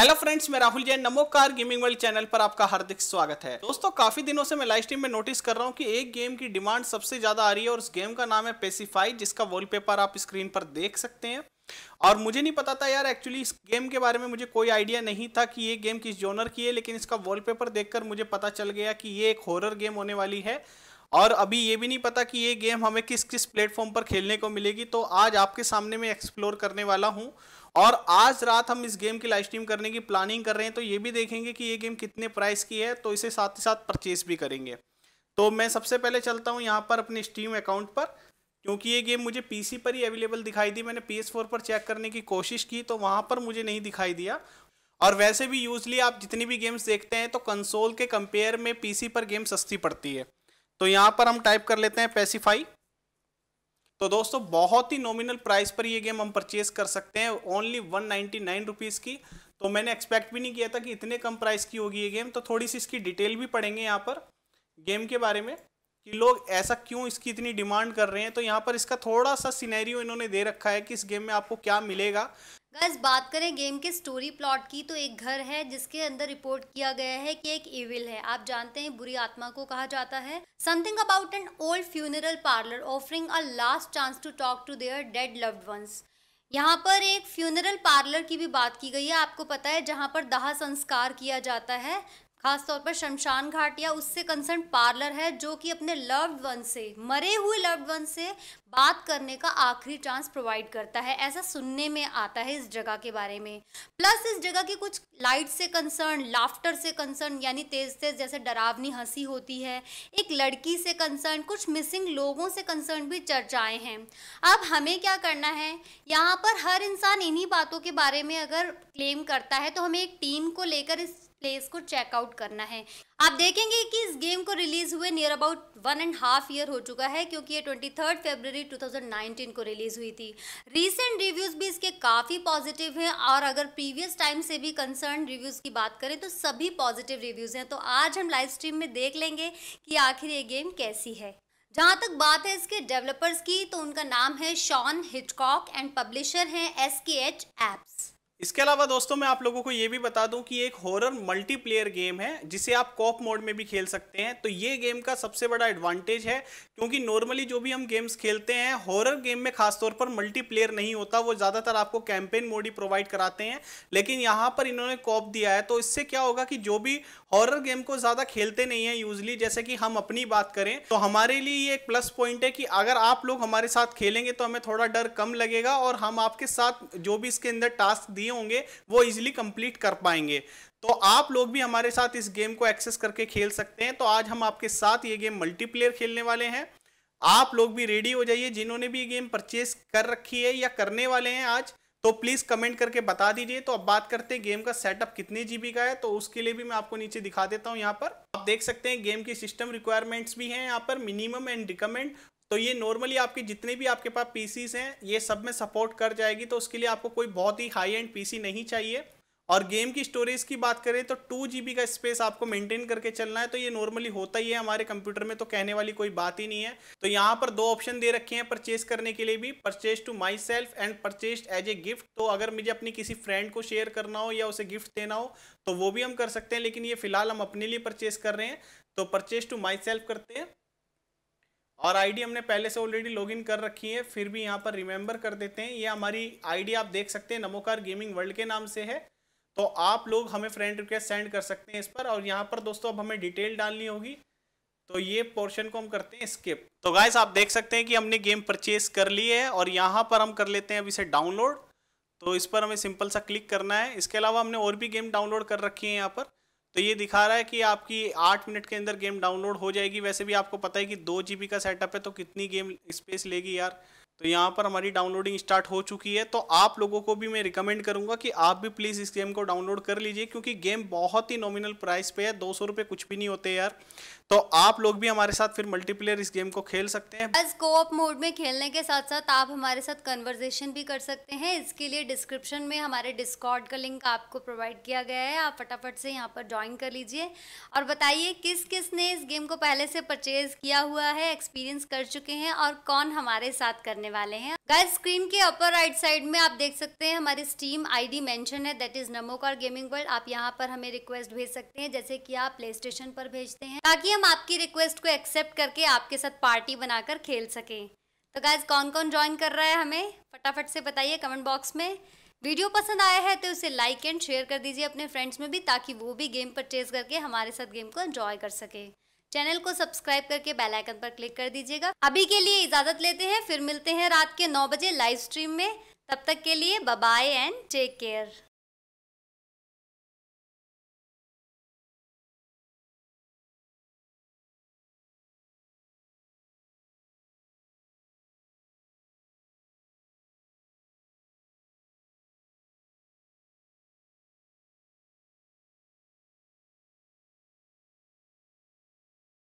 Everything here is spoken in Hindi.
हेलो फ्रेंड्स मैं राहुल जैन नमो कार गेमिंग वर्ल्ड चैनल पर आपका हार्दिक स्वागत है दोस्तों काफी दिनों से मैं लाइव स्ट्रीम में नोटिस कर रहा हूं कि एक गेम की डिमांड सबसे ज्यादा आ रही है और उस गेम का नाम है पेसिफाई जिसका वॉलपेपर आप स्क्रीन पर देख सकते हैं और मुझे नहीं पता था यार एक्चुअली इस गेम के बारे में मुझे कोई आइडिया नहीं था कि ये गेम किस जोनर की है लेकिन इसका वॉलपेपर देखकर मुझे पता चल गया कि ये एक हॉरर गेम होने वाली है और अभी ये भी नहीं पता कि ये गेम हमें किस किस प्लेटफॉर्म पर खेलने को मिलेगी तो आज आपके सामने मैं एक्सप्लोर करने वाला हूँ और आज रात हम इस गेम की लाइव स्ट्रीम करने की प्लानिंग कर रहे हैं तो ये भी देखेंगे कि ये गेम कितने प्राइस की है तो इसे साथ ही साथ परचेज भी करेंगे तो मैं सबसे पहले चलता हूँ यहाँ पर अपने स्टीम अकाउंट पर क्योंकि ये गेम मुझे पी पर ही अवेलेबल दिखाई दी मैंने पी पर चेक करने की कोशिश की तो वहाँ पर मुझे नहीं दिखाई दिया और वैसे भी यूजली आप जितनी भी गेम्स देखते हैं तो कंसोल के कंपेयर में पीसी पर गेम सस्ती पड़ती है तो यहां पर हम टाइप कर लेते हैं पेसीफाई तो दोस्तों बहुत ही नॉमिनल प्राइस पर ये गेम हम परचेज कर सकते हैं only one ninety nine rupees की तो मैंने एक्सपेक्ट भी नहीं किया था कि इतने कम प्राइस की होगी ये गेम तो थोड़ी सी इसकी डिटेल भी पढ़ेंगे यहाँ पर गेम के बारे में कि लोग ऐसा क्यों इसकी इतनी डिमांड कर रहे हैं तो यहाँ पर इसका थोड़ा सा सिनेरियो इन्होंने दे रखा है कि इस गेम में आपको क्या मिलेगा गैस बात करें गेम के स्टोरी प्लॉट की तो एक घर है जिसके अंदर रिपोर्ट किया गया है कि एक इविल है आप जानते हैं बुरी आत्मा को कहा जाता है something about an old funeral parlour offering a last chance to talk to their dead loved ones यहाँ पर एक फ्यूनरल पार्लर की भी बात की गई है आपको पता है जहाँ पर दाह संस्कार किया जाता है खासतौर पर शमशान घाट या उससे कंसर्न पार्लर है जो कि अपने लव्ड वन से मरे हुए लव्ड वन से बात करने का आखिरी चांस प्रोवाइड करता है ऐसा सुनने में आता है इस जगह के बारे में प्लस इस जगह की कुछ लाइट से कंसर्न लाफ्टर से कंसर्न यानी तेज तेज जैसे डरावनी हंसी होती है एक लड़की से कंसर्न कुछ मिसिंग लोगों से कंसर्न भी चर्चाएं हैं अब हमें क्या करना है यहाँ पर हर इंसान इन्हीं बातों के बारे में अगर क्लेम करता है तो हमें एक टीम को लेकर इस प्लेस को चेकआउट करना है आप देखेंगे कि इस गेम को रिलीज़ हुए near about one and half year हो चुका है क्योंकि ये ट्वेंटी थर्ड 2019 को रिलीज़ हुई थी रीसेंट रिव्यूज़ भी इसके काफ़ी पॉजिटिव हैं और अगर प्रीवियस टाइम से भी कंसर्न रिव्यूज़ की बात करें तो सभी पॉजिटिव रिव्यूज़ हैं तो आज हम लाइव स्ट्रीम में देख लेंगे कि आखिर ये गेम कैसी है जहाँ तक बात है इसके डेवलपर्स की तो उनका नाम है शॉन हिटकॉक एंड पब्लिशर हैं एस के एच एप्स इसके अलावा दोस्तों मैं आप लोगों को ये भी बता दूं कि एक हॉरर मल्टीप्लेयर गेम है जिसे आप कॉप मोड में भी खेल सकते हैं तो ये गेम का सबसे बड़ा एडवांटेज है क्योंकि नॉर्मली जो भी हम गेम्स खेलते हैं हॉरर गेम में खासतौर पर मल्टीप्लेयर नहीं होता वो ज़्यादातर आपको कैंपेन मोड ही प्रोवाइड कराते हैं लेकिन यहाँ पर इन्होंने कॉप दिया है तो इससे क्या होगा कि जो भी हॉरर गेम को ज़्यादा खेलते नहीं है यूजली जैसे कि हम अपनी बात करें तो हमारे लिए ये एक प्लस पॉइंट है कि अगर आप लोग हमारे साथ खेलेंगे तो हमें थोड़ा डर कम लगेगा और हम आपके साथ जो भी इसके अंदर टास्क दिए चाहिए होंगे वो इजिली कंप्लीट कर पाएंगे तो आप लोग भी हमारे साथ इस गेम को एक्सेस करके खेल सकते हैं तो आज हम आपके साथ ये गेम मल्टीप्लेयर खेलने वाले हैं आप लोग भी रेडी हो जाइए जिन्होंने भी गेम परचेज कर रखी है या करने वाले हैं आज तो प्लीज़ कमेंट करके बता दीजिए तो अब बात करते हैं गेम का सेटअप कितने जीबी का है तो उसके लिए भी मैं आपको नीचे दिखा देता हूं यहां पर आप देख सकते हैं गेम की सिस्टम रिक्वायरमेंट्स भी हैं यहां पर मिनिमम एंड रिकमेंड तो ये नॉर्मली आपके जितने भी आपके पास पी हैं ये सब में सपोर्ट कर जाएगी तो उसके लिए आपको कोई बहुत ही हाई एंड पीसी नहीं चाहिए और गेम की स्टोरेज की बात करें तो टू जी का स्पेस आपको मेंटेन करके चलना है तो ये नॉर्मली होता ही है हमारे कंप्यूटर में तो कहने वाली कोई बात ही नहीं है तो यहाँ पर दो ऑप्शन दे रखे हैं परचेज करने के लिए भी purchase to myself and purchase as a gift तो अगर मुझे अपनी किसी फ्रेंड को शेयर करना हो या उसे गिफ्ट देना हो तो वो भी हम कर सकते हैं लेकिन ये फिलहाल हम अपने लिए परचेज कर रहे हैं तो परचेज टू माई सेल्फ करते हैं और आईडी हमने पहले से ऑलरेडी लॉगिन कर रखी है फिर भी यहाँ पर रिमेंबर कर देते हैं ये हमारी आईडी आप देख सकते हैं नमोकार गेमिंग वर्ल्ड के नाम से है तो आप लोग हमें फ्रेंड रिक्वेस्ट सेंड कर सकते हैं इस पर और यहाँ पर दोस्तों अब हमें डिटेल डालनी होगी तो ये पोर्शन को हम करते हैं स्किप तो गाइस आप देख सकते हैं कि हमने गेम परचेज कर ली है और यहाँ पर हम कर लेते हैं अब इसे डाउनलोड तो इस पर हमें सिंपल सा क्लिक करना है इसके अलावा हमने और भी गेम डाउनलोड कर रखी है यहाँ पर तो ये दिखा रहा है कि आपकी आठ मिनट के अंदर गेम डाउनलोड हो जाएगी वैसे भी आपको पता है कि दो जी का सेटअप है तो कितनी गेम स्पेस लेगी यार तो यहाँ पर हमारी डाउनलोडिंग स्टार्ट हो चुकी है तो आप लोगों को भी मैं रिकमेंड करूँगा कि आप भी प्लीज़ इस गेम को डाउनलोड कर लीजिए क्योंकि गेम बहुत ही नॉमिनल प्राइस पे है दो सौ रुपये कुछ भी नहीं होते यार तो आप लोग भी हमारे साथ फिर मल्टीप्लेयर इस गेम को खेल सकते हैं बस कोऑप मोड में खेलने के साथ साथ आप हमारे साथ कन्वर्जेशन भी कर सकते हैं इसके लिए डिस्क्रिप्शन में हमारे डिस्कॉर्ड का लिंक आपको प्रोवाइड किया गया है आप फटाफट से यहाँ पर ज्वाइन कर लीजिए और बताइए किस किस ने इस गेम को पहले से परचेज किया हुआ है एक्सपीरियंस कर चुके हैं और कौन हमारे साथ करने करने वाले हैं गाइस स्क्रीन के अपर राइट साइड में आप देख सकते हैं हमारी स्टीम आईडी मेंशन है that is Namokar gaming world आप यहाँ पर हमें रिक्वेस्ट भेज सकते हैं जैसे कि आप प्ले स्टेशन पर भेजते हैं ताकि हम आपकी रिक्वेस्ट को एक्सेप्ट करके आपके साथ पार्टी बनाकर खेल सके तो गाइज कौन कौन ज्वाइन कर रहा है हमें फटाफट से बताइए कमेंट बॉक्स में वीडियो पसंद आया है तो उसे लाइक एंड शेयर कर दीजिए अपने फ्रेंड्स में भी ताकि वो भी गेम परचेज करके हमारे साथ गेम को एंजॉय कर सके चैनल को सब्सक्राइब करके बेल आइकन पर क्लिक कर दीजिएगा अभी के लिए इजाजत लेते हैं फिर मिलते हैं रात के नौ बजे लाइव स्ट्रीम में तब तक के लिए बाय एंड टेक केयर